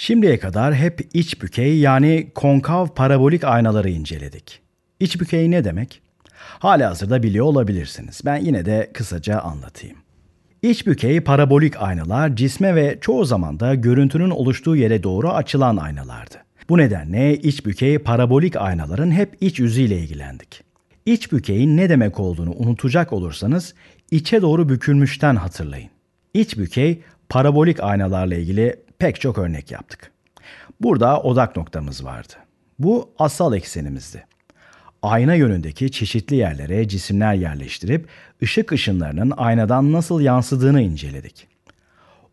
Şimdiye kadar hep iç bükey yani konkav parabolik aynaları inceledik. İç bükey ne demek? Hala hazırda biliyor olabilirsiniz. Ben yine de kısaca anlatayım. İç bükey parabolik aynalar cisme ve çoğu zaman da görüntünün oluştuğu yere doğru açılan aynalardı. Bu nedenle iç bükey parabolik aynaların hep iç yüzüyle ilgilendik. İç bükeyin ne demek olduğunu unutacak olursanız içe doğru bükülmüşten hatırlayın. İç bükey parabolik aynalarla ilgili pek çok örnek yaptık. Burada odak noktamız vardı. Bu asal eksenimizdi. Ayna yönündeki çeşitli yerlere cisimler yerleştirip ışık ışınlarının aynadan nasıl yansıdığını inceledik.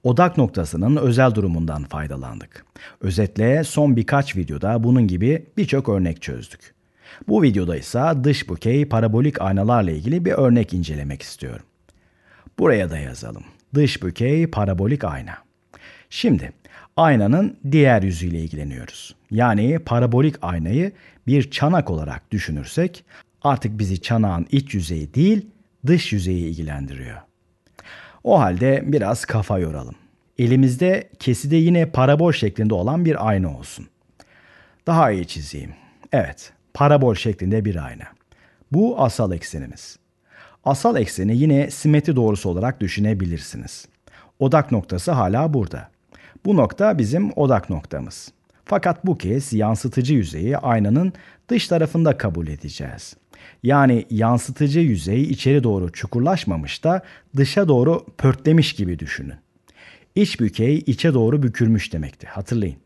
Odak noktasının özel durumundan faydalandık. Özetle son birkaç videoda bunun gibi birçok örnek çözdük. Bu videoda ise dış bukeyi parabolik aynalarla ilgili bir örnek incelemek istiyorum. Buraya da yazalım. Dış bükey parabolik ayna. Şimdi aynanın diğer yüzüyle ilgileniyoruz. Yani parabolik aynayı bir çanak olarak düşünürsek artık bizi çanağın iç yüzeyi değil dış yüzeyi ilgilendiriyor. O halde biraz kafa yoralım. Elimizde keside yine parabol şeklinde olan bir ayna olsun. Daha iyi çizeyim. Evet, parabol şeklinde bir ayna. Bu asal eksenimiz. Asal ekseni yine simetri doğrusu olarak düşünebilirsiniz. Odak noktası hala burada. Bu nokta bizim odak noktamız. Fakat bu kez yansıtıcı yüzeyi aynanın dış tarafında kabul edeceğiz. Yani yansıtıcı yüzey içeri doğru çukurlaşmamış da dışa doğru pörtlemiş gibi düşünün. İç bükey içe doğru bükülmüş demekti hatırlayın.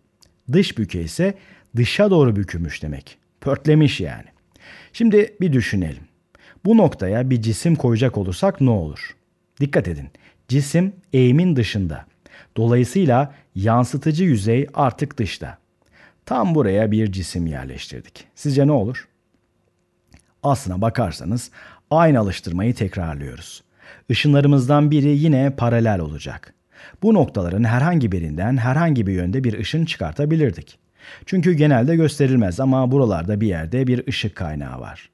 Dış bükey ise dışa doğru bükülmüş demek. Pörtlemiş yani. Şimdi bir düşünelim. Bu noktaya bir cisim koyacak olursak ne olur? Dikkat edin. Cisim eğimin dışında. Dolayısıyla yansıtıcı yüzey artık dışta. Tam buraya bir cisim yerleştirdik. Sizce ne olur? Aslına bakarsanız aynı alıştırmayı tekrarlıyoruz. Işınlarımızdan biri yine paralel olacak. Bu noktaların herhangi birinden herhangi bir yönde bir ışın çıkartabilirdik. Çünkü genelde gösterilmez ama buralarda bir yerde bir ışık kaynağı var.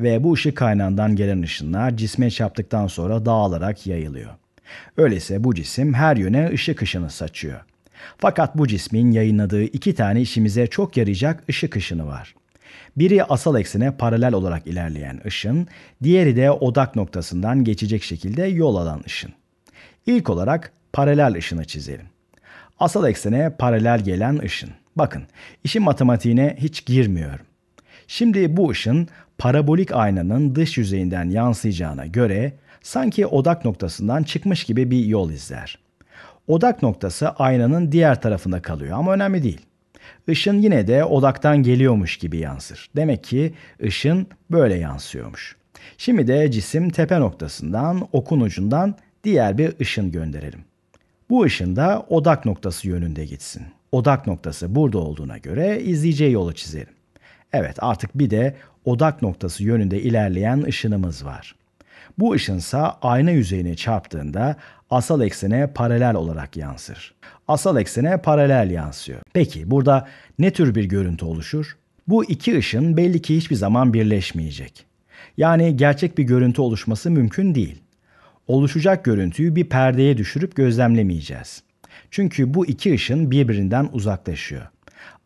Ve bu ışık kaynağından gelen ışınlar cisme çarptıktan sonra dağılarak yayılıyor. Öyleyse bu cisim her yöne ışık ışını saçıyor. Fakat bu cismin yayınladığı iki tane işimize çok yarayacak ışık ışını var. Biri asal eksene paralel olarak ilerleyen ışın, diğeri de odak noktasından geçecek şekilde yol alan ışın. İlk olarak paralel ışını çizelim. Asal eksene paralel gelen ışın. Bakın, işin matematiğine hiç girmiyorum. Şimdi bu ışın parabolik aynanın dış yüzeyinden yansıyacağına göre sanki odak noktasından çıkmış gibi bir yol izler. Odak noktası aynanın diğer tarafında kalıyor ama önemli değil. Işın yine de odaktan geliyormuş gibi yansır. Demek ki ışın böyle yansıyormuş. Şimdi de cisim tepe noktasından, okun ucundan diğer bir ışın gönderelim. Bu ışın da odak noktası yönünde gitsin. Odak noktası burada olduğuna göre izleyeceği yolu çizelim. Evet artık bir de odak noktası yönünde ilerleyen ışınımız var. Bu ışınsa ayna yüzeyine çarptığında asal eksene paralel olarak yansır. Asal eksene paralel yansıyor. Peki burada ne tür bir görüntü oluşur? Bu iki ışın belli ki hiçbir zaman birleşmeyecek. Yani gerçek bir görüntü oluşması mümkün değil. Oluşacak görüntüyü bir perdeye düşürüp gözlemlemeyeceğiz. Çünkü bu iki ışın birbirinden uzaklaşıyor.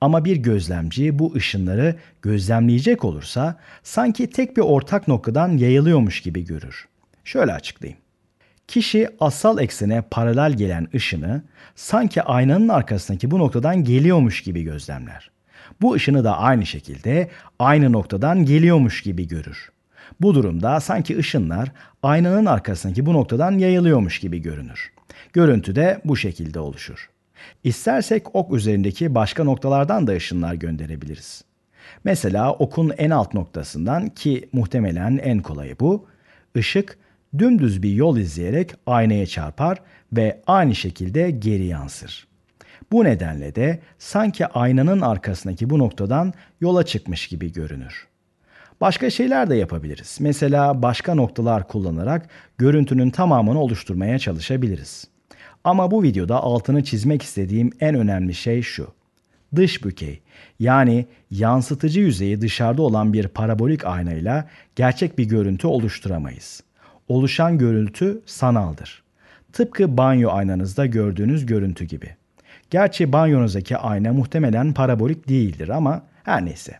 Ama bir gözlemci bu ışınları gözlemleyecek olursa sanki tek bir ortak noktadan yayılıyormuş gibi görür. Şöyle açıklayayım. Kişi asal eksene paralel gelen ışını sanki aynanın arkasındaki bu noktadan geliyormuş gibi gözlemler. Bu ışını da aynı şekilde aynı noktadan geliyormuş gibi görür. Bu durumda sanki ışınlar aynanın arkasındaki bu noktadan yayılıyormuş gibi görünür. Görüntü de bu şekilde oluşur. İstersek ok üzerindeki başka noktalardan da ışınlar gönderebiliriz. Mesela okun en alt noktasından ki muhtemelen en kolayı bu, ışık dümdüz bir yol izleyerek aynaya çarpar ve aynı şekilde geri yansır. Bu nedenle de sanki aynanın arkasındaki bu noktadan yola çıkmış gibi görünür. Başka şeyler de yapabiliriz. Mesela başka noktalar kullanarak görüntünün tamamını oluşturmaya çalışabiliriz. Ama bu videoda altını çizmek istediğim en önemli şey şu. Dış bükey yani yansıtıcı yüzeyi dışarıda olan bir parabolik aynayla gerçek bir görüntü oluşturamayız. Oluşan görüntü sanaldır. Tıpkı banyo aynanızda gördüğünüz görüntü gibi. Gerçi banyonuzdaki ayna muhtemelen parabolik değildir ama her neyse.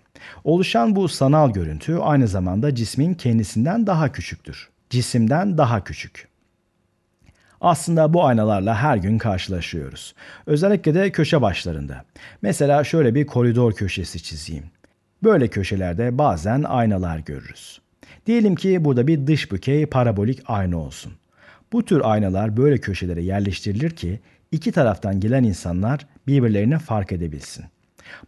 Oluşan bu sanal görüntü aynı zamanda cismin kendisinden daha küçüktür. Cisimden daha küçük. Aslında bu aynalarla her gün karşılaşıyoruz. Özellikle de köşe başlarında. Mesela şöyle bir koridor köşesi çizeyim. Böyle köşelerde bazen aynalar görürüz. Diyelim ki burada bir dış bükey parabolik ayna olsun. Bu tür aynalar böyle köşelere yerleştirilir ki iki taraftan gelen insanlar birbirlerini fark edebilsin.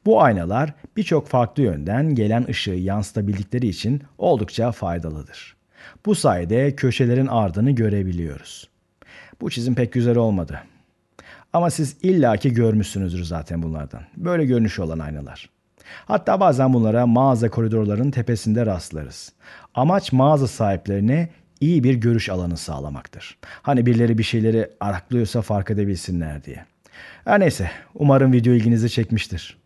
Bu aynalar birçok farklı yönden gelen ışığı yansıtabildikleri için oldukça faydalıdır. Bu sayede köşelerin ardını görebiliyoruz. Bu çizim pek güzel olmadı. Ama siz illaki görmüşsünüzdür zaten bunlardan. Böyle görünüşü olan aynalar. Hatta bazen bunlara mağaza koridorlarının tepesinde rastlarız. Amaç mağaza sahiplerine iyi bir görüş alanı sağlamaktır. Hani birileri bir şeyleri araklıyorsa fark edebilsinler diye. Her neyse umarım video ilginizi çekmiştir.